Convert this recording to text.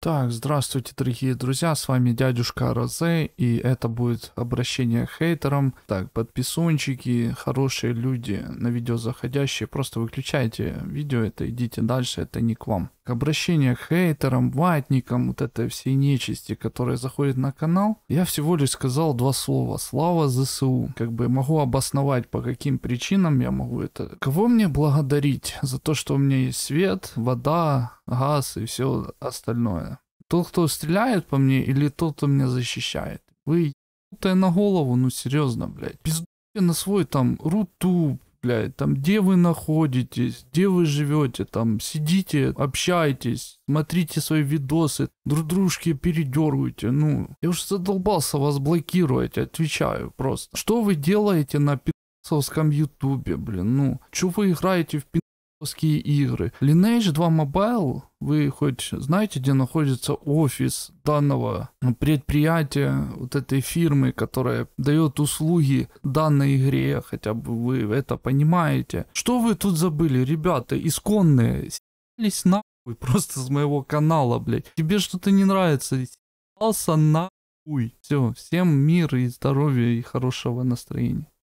Так, здравствуйте, дорогие друзья, с вами дядюшка Розе, и это будет обращение к хейтерам. Так, подписунчики, хорошие люди, на видео заходящие, просто выключайте видео это, идите дальше, это не к вам обращения к хейтерам, ватникам, вот этой всей нечисти, которая заходит на канал, я всего лишь сказал два слова. Слава ЗСУ. Как бы могу обосновать, по каким причинам я могу это... Кого мне благодарить за то, что у меня есть свет, вода, газ и все остальное? Тот, кто стреляет по мне или тот, кто меня защищает? Вы ебутая на голову, ну серьезно, блядь. Пизду на свой там рутуб, блядь, там, где вы находитесь, где вы живете, там, сидите, общайтесь, смотрите свои видосы, друг дружки передергивайте, ну, я уже задолбался вас блокировать, отвечаю просто. Что вы делаете на пи***цовском ютубе, блин, ну? Чё вы играете в пи***? игры. Lineage 2 Mobile, вы хоть знаете, где находится офис данного предприятия, вот этой фирмы, которая дает услуги данной игре, хотя бы вы это понимаете. Что вы тут забыли, ребята, исконные, с***лись нахуй просто с моего канала, блядь. Тебе что-то не нравится, с***ался нахуй. Все, всем мир и здоровья и хорошего настроения.